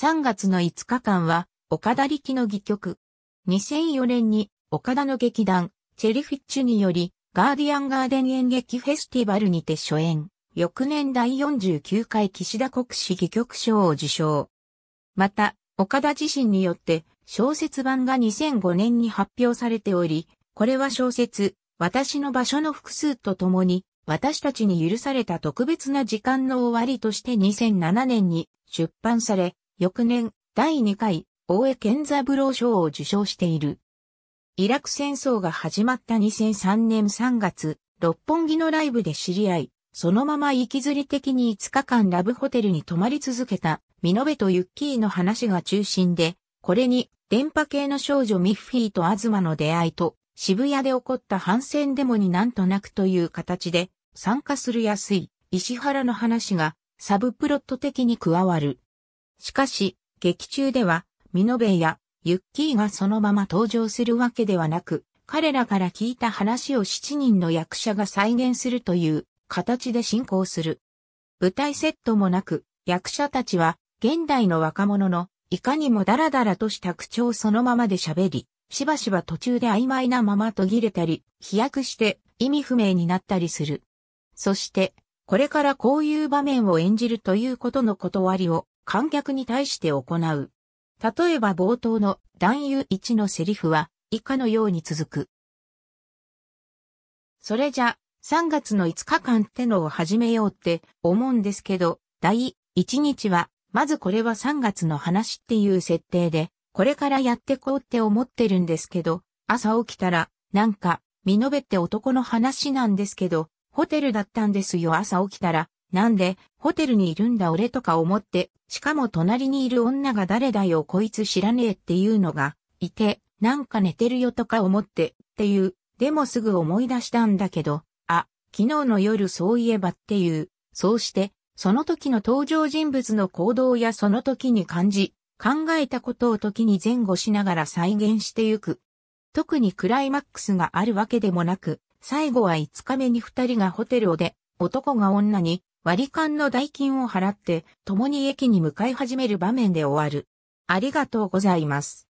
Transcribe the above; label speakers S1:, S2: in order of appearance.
S1: 3月の5日間は、岡田力の戯曲。2004年に、岡田の劇団、チェリフィッチュにより、ガーディアンガーデン演劇フェスティバルにて初演。翌年第49回岸田国史戯曲賞を受賞。また、岡田自身によって小説版が2005年に発表されており、これは小説、私の場所の複数とともに、私たちに許された特別な時間の終わりとして2007年に出版され、翌年、第2回、大江健三郎賞を受賞している。イラク戦争が始まった2003年3月、六本木のライブで知り合い、そのまま行きずり的に5日間ラブホテルに泊まり続けた、ミノベとユッキーの話が中心で、これに、電波系の少女ミッフィーとアズマの出会いと、渋谷で起こった反戦デモになんとなくという形で、参加する安い、石原の話が、サブプロット的に加わる。しかし、劇中では、ミノベイやユッキーがそのまま登場するわけではなく、彼らから聞いた話を7人の役者が再現するという形で進行する。舞台セットもなく、役者たちは現代の若者のいかにもダラダラとした口調そのままで喋り、しばしば途中で曖昧なまま途切れたり、飛躍して意味不明になったりする。そして、これからこういう場面を演じるということの断りを観客に対して行う。例えば冒頭の男優1のセリフは以下のように続く。それじゃ、3月の5日間ってのを始めようって思うんですけど、第1日は、まずこれは3月の話っていう設定で、これからやってこうって思ってるんですけど、朝起きたら、なんか、見延べって男の話なんですけど、ホテルだったんですよ朝起きたら、なんで、ホテルにいるんだ俺とか思って、しかも隣にいる女が誰だよこいつ知らねえっていうのが、いて、なんか寝てるよとか思って、っていう、でもすぐ思い出したんだけど、あ、昨日の夜そういえばっていう、そうして、その時の登場人物の行動やその時に感じ、考えたことを時に前後しながら再現してゆく。特にクライマックスがあるわけでもなく、最後は5日目に2人がホテルをで、男が女に割り勘の代金を払って、共に駅に向かい始める場面で終わる。ありがとうございます。